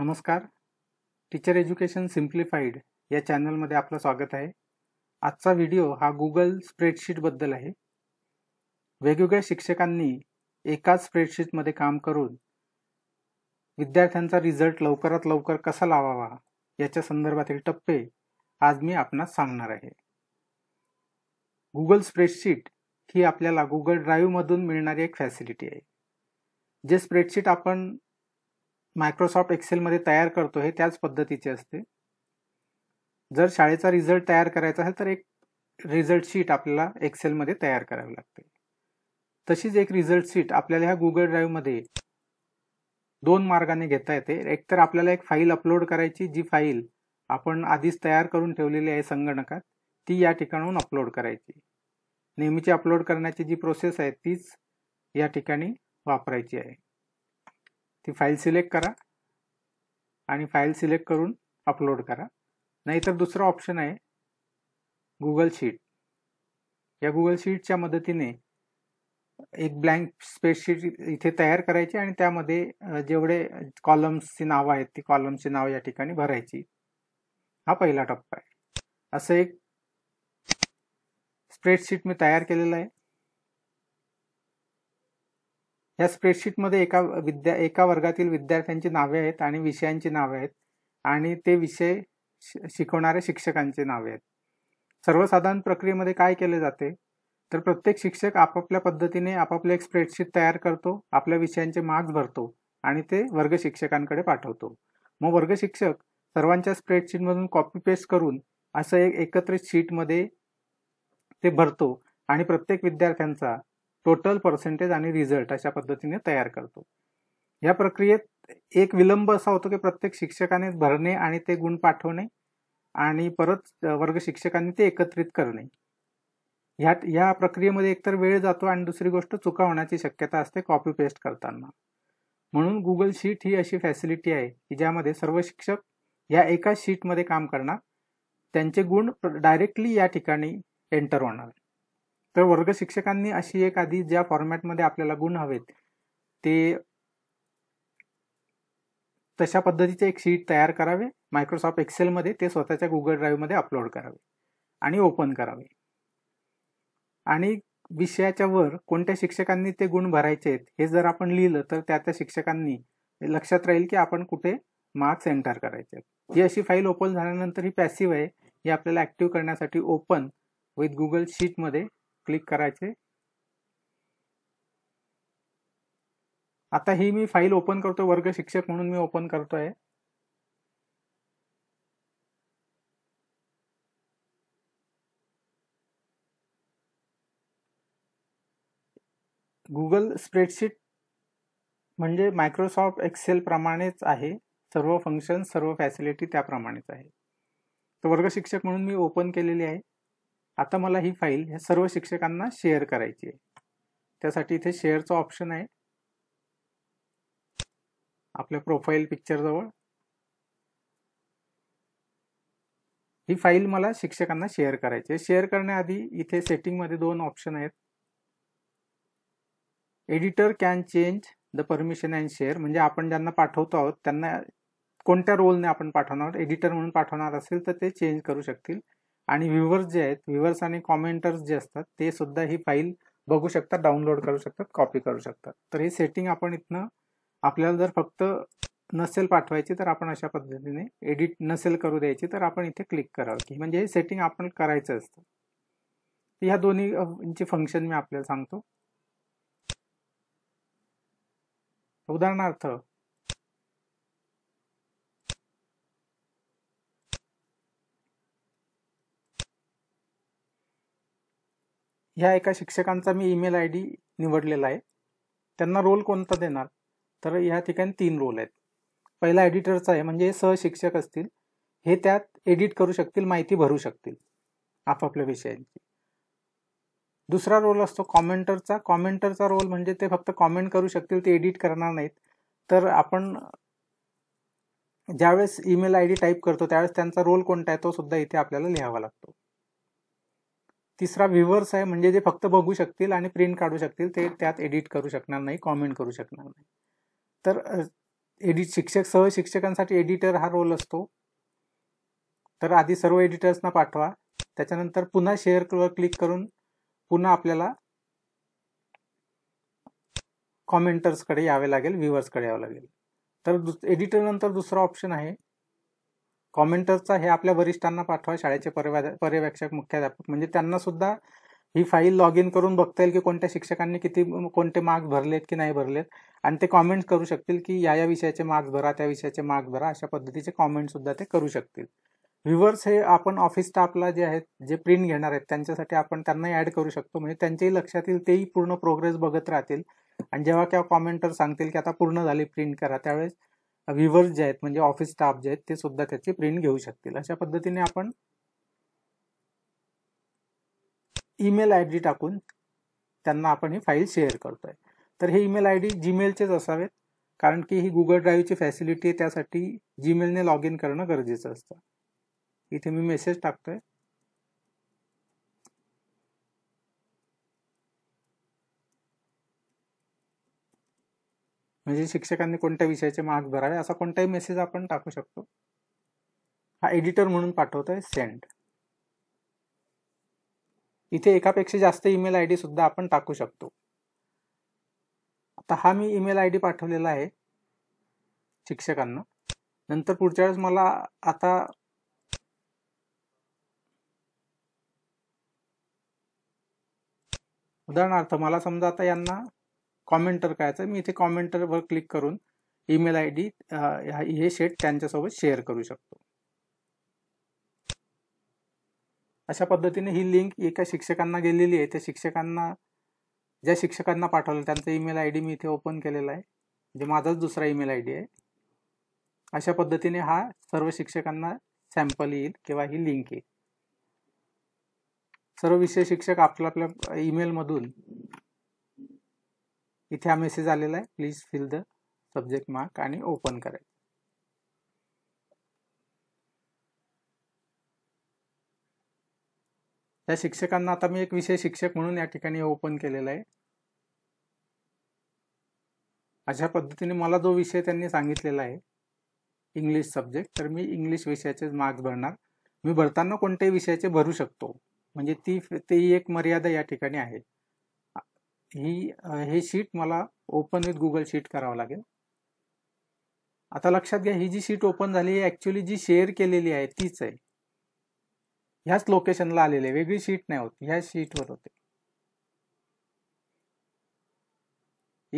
नमस्कार teacher education simplified या चॅनलमध्ये आपलं स्वागत आहे आजचा व्हिडिओ हा गुगल स्प्रेडशीटबद्दल आहे वेगवेगळ्या शिक्षकांनी एकाच स्प्रेडशीटमध्ये काम करून विद्यार्थ्यांचा रिझल्ट लवकरात लवकर कसा लावावा याच्या संदर्भातील टप्पे आज मी आपणास सांगणार आहे गुगल स्प्रेडशीट ही आपल्याला गुगल ड्राईव्हमधून मिळणारी एक फॅसिलिटी आहे जे स्प्रेडशीट आपण मायक्रोसॉफ्ट एक्सेलमध्ये तयार करतो हे त्याच पद्धतीचे असते जर शाळेचा रिझल्ट तयार करायचा असेल तर एक रिझल्ट शीट आपल्याला एक्सेलमध्ये तयार करावी लागते तशीच एक रिझल्ट शीट आपल्याला ह्या गुगल ड्राईव्हमध्ये दोन मार्गाने घेता येते एक तर आपल्याला एक फाईल अपलोड करायची जी फाईल आपण आधीच तयार करून ठेवलेली आहे संगणकात ती या ठिकाणाहून अपलोड करायची नेहमीची अपलोड करण्याची जी प्रोसेस आहे तीच या ठिकाणी वापरायची आहे ती फाईल सिलेक्ट करा आणि फाईल सिलेक्ट करून अपलोड करा नाहीतर दुसरा ऑप्शन आहे गुगल शीट या गुगल शीटच्या मदतीने एक ब्लँक स्पेसशीट इथे तयार करायची आणि त्यामध्ये जेवढे कॉलम्सची नावं आहेत ती कॉलम्सची नाव या ठिकाणी भरायची हा पहिला टप्पा आहे असं एक स्प्रेडशीट मी तयार केलेलं आहे या स्प्रेडशीटमध्ये एका विद्या एका वर्गातील विद्यार्थ्यांची नावे आहेत आणि विषयांची नावे आहेत आणि ते विषय शिकवणाऱ्या शिक्षकांचे नावे आहेत सर्वसाधारण प्रक्रियेमध्ये काय केले जाते तर प्रत्येक शिक्षक आपापल्या पद्धतीने आपापले एक स्प्रेडशीट तयार करतो आपल्या विषयांचे मार्क्स भरतो आणि ते वर्ग शिक्षकांकडे पाठवतो मग वर्ग शिक्षक सर्वांच्या स्प्रेडशीटमधून कॉपी पेस्ट करून असं एक एकत्रित शीटमध्ये ते भरतो आणि प्रत्येक विद्यार्थ्यांचा टोटल पर्सेंटेज आणि रिझल्ट अशा पद्धतीने तयार करतो या प्रक्रियेत एक विलंब असा होतो की प्रत्येक शिक्षकाने भरणे आणि ते गुण पाठवणे आणि परत वर्ग शिक्षकांनी ते एकत्रित करणे ह्या या प्रक्रियेमध्ये एकतर वेळ जातो आणि दुसरी गोष्ट चुका होण्याची शक्यता असते कॉपी पेस्ट करताना म्हणून गुगल शीट ही अशी फॅसिलिटी आहे की ज्यामध्ये सर्व शिक्षक या एकाच शीटमध्ये काम करणार त्यांचे गुण डायरेक्टली या ठिकाणी एंटर होणार तर वर्ग शिक्षकांनी अशी एक आधी ज्या फॉर्मॅटमध्ये आपल्याला गुण हवेत ते तशा पद्धतीचे एक शीट तयार करावे मायक्रोसॉफ्ट एक्सेलमध्ये ते स्वतःच्या गुगल ड्राईव्हमध्ये अपलोड करावे आणि ओपन करावे आणि विषयाच्या वर कोणत्या शिक्षकांनी ते गुण भरायचे आहेत हे जर आपण लिहिलं तर त्या त्या शिक्षकांनी लक्षात राहील की आपण कुठे मार्क्स एंटर करायचे ही अशी फाईल ओपन झाल्यानंतर ही पॅसिव्ह आहे ही आपल्याला ऍक्टिव्ह करण्यासाठी ओपन विथ गुगल शीटमध्ये क्लिक करायचे आता ही मी फाईल ओपन करतो वर्ग शिक्षक म्हणून मी ओपन करतोय गुगल स्प्रेडशीट म्हणजे मायक्रोसॉफ्ट एक्सेल प्रमाणेच आहे सर्व फंक्शन सर्व फॅसिलिटी त्याप्रमाणेच आहे तर वर्ग शिक्षक म्हणून मी ओपन केलेली आहे आता मला ही फाईल ह्या सर्व शिक्षकांना शेअर करायची आहे त्यासाठी इथे शेअरचं ऑप्शन आहे आपल्या प्रोफाईल पिक्चरजवळ ही फाईल मला शिक्षकांना शेअर करायची आहे शेअर करण्याआधी इथे सेटिंगमध्ये दोन ऑप्शन आहेत editor can change the permission and share म्हणजे आपण ज्यांना पाठवतो आहोत त्यांना कोणत्या रोलने आपण पाठवणार आहोत एडिटर म्हणून पाठवणार असेल तर ते चेंज करू शकतील आणि व्ह्युअर्स जे आहेत व्ह्युअर्स आणि कॉमेंटर्स जे असतात ते सुद्धा ही फाईल बघू शकतात डाउनलोड करू शकतात कॉपी करू शकतात तर हे सेटिंग आपण इथनं आपल्याला जर फक्त नसेल पाठवायची तर आपण अशा पद्धतीने एडिट नसेल करू द्यायची तर आपण इथे क्लिक करावं की म्हणजे हे सेटिंग आपण करायचं असतं ह्या दोन्हीची फंक्शन मी आपल्याला सांगतो उदाहरणार्थ ह्या एका शिक्षकांचा मी ईमेल आय डी निवडलेला आहे त्यांना रोल कोणता देणार तर ह्या ठिकाणी तीन रोल आहेत पहिला एडिटरचा आहे म्हणजे सहशिक्षक असतील हे त्यात एडिट करू शकतील माहिती भरू शकतील आपापल्या विषयांची दुसरा रोल असतो कॉमेंटरचा कॉमेंटरचा रोल म्हणजे ते फक्त कॉमेंट करू शकतील ते एडिट करणार नाहीत तर आपण ज्यावेळेस ईमेल आय डी टाईप करतो त्यावेळेस त्यांचा रोल कोणता आहे तो सुद्धा इथे आपल्याला लिहावा लागतो तिसरा व्हिवर्स आहे म्हणजे जे फक्त बघू शकतील आणि प्रिंट काढू शकतील ते त्यात एडिट करू शकणार नाही कॉमेंट करू शकणार नाही तर एडिट शिक्षक सह शिक्षकांसाठी एडिटर हा रोल असतो तर आधी सर्व एडिटर्सना पाठवा त्याच्यानंतर पुन्हा शेअर क्लिक करून पुन्हा आपल्याला कॉमेंटर्सकडे यावे लागेल व्ह्युअर्सकडे यावं लागेल तर एडिटरनंतर दुसरा ऑप्शन आहे कॉमेंटर्सचा हे आपल्या वरिष्ठांना पाठवा शाळेचे पर्यवेक्षक मुख्याध्यापक म्हणजे त्यांना सुद्धा ही फाईल लॉग इन करून बघता येईल की कोणत्या शिक्षकांनी किती कोणते मार्क्स भरलेत की नाही भरलेत आणि ते कॉमेंट्स करू शकतील की या या विषयाचे मार्क्स भरा त्या विषयाचे मार्क्स भरा अशा पद्धतीचे कॉमेंट सुद्धा ते करू शकतील व्ह्युअर्स हे आपण ऑफिस स्टाफला जे आहेत जे प्रिंट घेणार आहेत त्यांच्यासाठी आपण त्यांनाही ॲड करू शकतो म्हणजे त्यांच्याही लक्षातील तेही पूर्ण प्रोग्रेस बघत राहतील आणि जेव्हा केव्हा कॉमेंटर सांगतील की आता पूर्ण झाली प्रिंट करा त्यावेळेस व्हिव्हर्स जे आहेत म्हणजे ऑफिस स्टाफ जे आहेत ते सुद्धा त्याची प्रिंट घेऊ शकतील अशा पद्धतीने आपण ईमेल आय डी टाकून त्यांना आपण ही फाईल शेअर करतोय तर हे ईमेल आय डी जीमेलचेच असावेत कारण की ही गुगल ड्राईव्हची फॅसिलिटी आहे त्यासाठी जीमेलने लॉग इन करणं गरजेचं असतं इथे मी मेसेज टाकतोय म्हणजे शिक्षकांनी कोणत्या विषयाचे मार्क भरावे असा कोणताही मेसेज आपण टाकू शकतो हा एडिटर म्हणून पाठवतोय सेंड इथे एकापेक्षा जास्त ईमेल आय डी सुद्धा आपण टाकू शकतो आता हा मी ईमेल आय डी पाठवलेला आहे शिक्षकांना नंतर पुढच्या वेळेस मला आता उदाहरणार्थ मला समजा आता यांना कॉमेंटर करायचं मी इथे कॉमेंटरवर क्लिक करून ईमेल आय डी हे शेट त्यांच्यासोबत शेअर करू शकतो अशा पद्धतीने ही लिंक एका शिक्षकांना गेलेली आहे त्या शिक्षकांना ज्या शिक्षकांना पाठवलं त्यांचा ईमेल आय डी मी इथे ओपन केलेला आहे म्हणजे माझाच दुसरा ईमेल आय डी आहे अशा पद्धतीने हा सर्व शिक्षकांना सॅम्पल येईल किंवा ही लिंक येईल सर्व विषय शिक्षक आपल्या आपल्या ईमेलमधून इथे हा मेसेज आलेला आहे please fill the subject mark आणि ओपन करायचं त्या शिक्षकांना आता मी एक विषय शिक्षक म्हणून या ठिकाणी ओपन केलेला आहे अशा पद्धतीने मला जो विषय त्यांनी सांगितलेला आहे इंग्लिश सब्जेक्ट तर मी इंग्लिश विषयाचे मार्क्स भरणार मी भरताना कोणत्याही विषयाचे भरू शकतो म्हणजे ती ती एक मर्यादा या ठिकाणी आहे ही हे शीट मला ओपन विथ गुगल शीट करावं लागेल आता लक्षात घ्या ही जी शीट ओपन झाली आहे ॲक्च्युली जी शेअर केलेली आहे तीच आहे ह्याच लोकेशनला आलेली आहे वेगळी शीट नाही होती ह्या शीटवर होते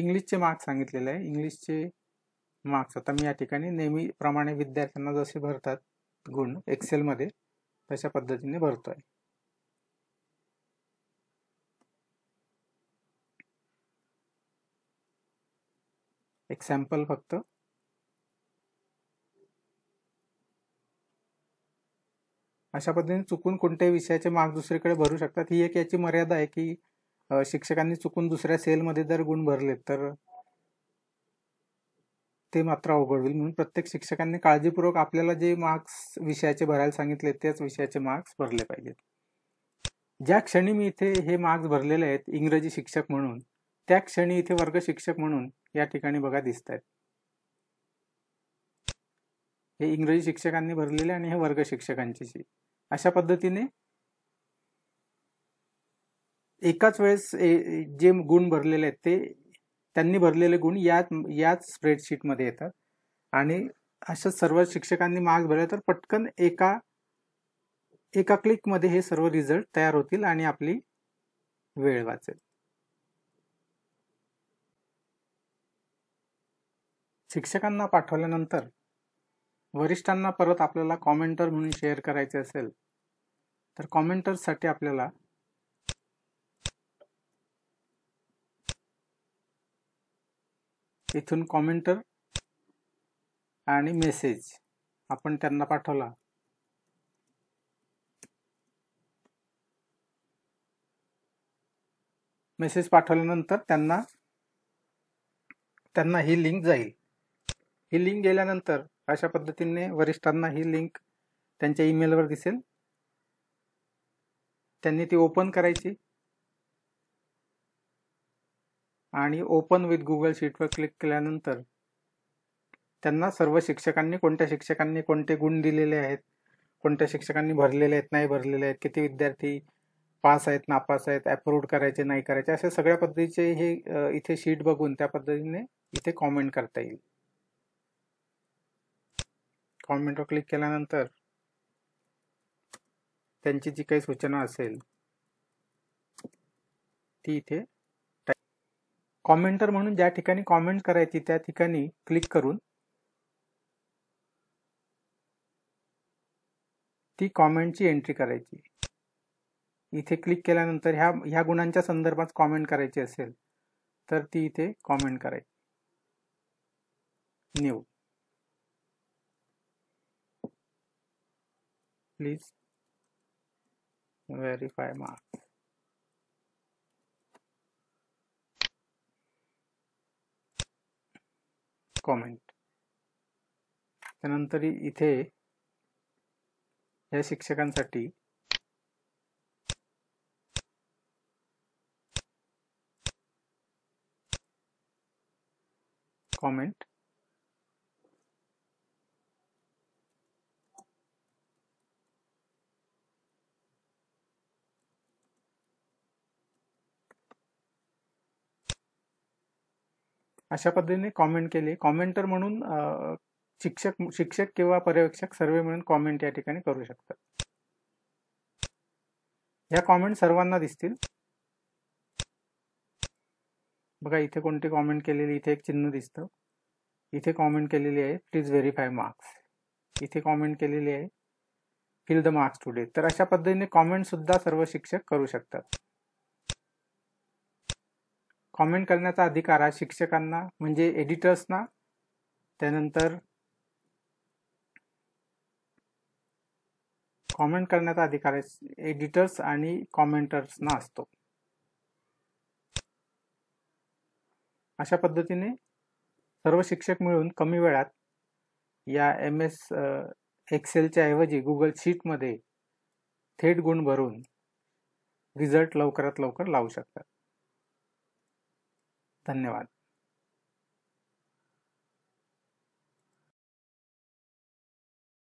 इंग्लिशचे मार्क्स सांगितलेले आहे इंग्लिशचे मार्क्स आता मी या ठिकाणी नेहमीप्रमाणे विद्यार्थ्यांना जसे भरतात गुण एक्सेलमध्ये तशा पद्धतीने भरतो आहे एक फक्त अशा पद्धतीने चुकून कोणत्याही विषयाचे मार्क्स दुसरीकडे भरू शकतात ही एक याची मर्यादा आहे की शिक्षकांनी चुकून दुसऱ्या सेलमध्ये जर गुण भरले तर ते मात्र अवघड होईल म्हणून प्रत्येक शिक्षकांनी काळजीपूर्वक आपल्याला जे मार्क्स विषयाचे भरायला सांगितले त्याच विषयाचे मार्क्स भरले पाहिजेत ज्या क्षणी मी इथे हे मार्क्स भरलेले आहेत इंग्रजी शिक्षक म्हणून त्या क्षणी इथे वर्ग शिक्षक म्हणून या ठिकाणी बघा दिसत आहेत हे इंग्रजी शिक्षकांनी भरलेले आणि हे वर्ग शिक्षकांची अशा पद्धतीने एकाच वेळेस जे गुण भरलेले आहेत ते त्यांनी भरलेले गुण याच याच स्प्रेडशीटमध्ये येतात आणि अशा सर्व शिक्षकांनी मार्क्स भरले तर पटकन एका एका क्लिकमध्ये हे सर्व रिझल्ट तयार होतील आणि आपली वेळ वाचेल शिक्षकांना पाठवल्यानंतर वरिष्ठांना परत आपल्याला कॉमेंटर म्हणून शेअर करायचे असेल तर कॉमेंटरसाठी आपल्याला इथून कॉमेंटर आणि मेसेज आपण त्यांना पाठवला मेसेज पाठवल्यानंतर त्यांना त्यांना ही लिंक जाईल ही लिंक गेल्यानंतर अशा पद्धतीने वरिष्ठांना ही लिंक त्यांच्या ईमेलवर दिसेल त्यांनी ती ओपन करायची आणि ओपन विथ गुगल शीटवर क्लिक केल्यानंतर त्यांना सर्व शिक्षकांनी कोणत्या शिक्षकांनी कोणते गुण दिलेले आहेत कोणत्या शिक्षकांनी भरलेले आहेत नाही भरलेले आहेत किती विद्यार्थी पास आहेत नापास आहेत अप्रूव्ह करायचे नाही करायचे अशा सगळ्या पद्धतीचे हे इथे शीट बघून त्या पद्धतीने इथे कॉमेंट करता येईल कॉमेंटवर क्लिक केल्यानंतर त्यांची जी काही सूचना असेल ती इथे कॉमेंटर म्हणून ज्या ठिकाणी कॉमेंट करायची त्या ठिकाणी क्लिक करून ती कॉमेंटची एंट्री करायची इथे क्लिक केल्यानंतर ह्या ह्या गुणांच्या संदर्भात कॉमेंट करायची असेल तर ती इथे कॉमेंट करायची new please, verify mark comment त्यानंतर इथे या शिक्षकांसाठी अशा पद्धतीने कॉमेंट केले कॉमेंटर म्हणून शिक्षक शिक्षक किंवा पर्यवेक्षक सर्वे मिळून कॉमेंट या ठिकाणी करू शकतात ह्या कॉमेंट सर्वांना दिसतील बघा इथे कोणती कॉमेंट केलेली इथे एक चिन्ह दिसतं इथे कॉमेंट केलेली आहे प्लीज व्हेरीफाय मार्क्स इथे कॉमेंट केलेली आहे फिल द मार्क्स टुडे तर अशा पद्धतीने कॉमेंट सुद्धा सर्व शिक्षक करू शकतात कॉमेंट करण्याचा अधिकार आहे शिक्षकांना म्हणजे एडिटर्सना त्यानंतर कॉमेंट करण्याचा अधिकार एडिटर्स आणि कॉमेंटर्सना असतो अशा पद्धतीने सर्व शिक्षक मिळून कमी वेळात या एम एस एक्सेलच्या ऐवजी गुगल शीटमध्ये थेट गुण भरून रिझल्ट लवकरात लवकर लावू शकतात धन्यवाद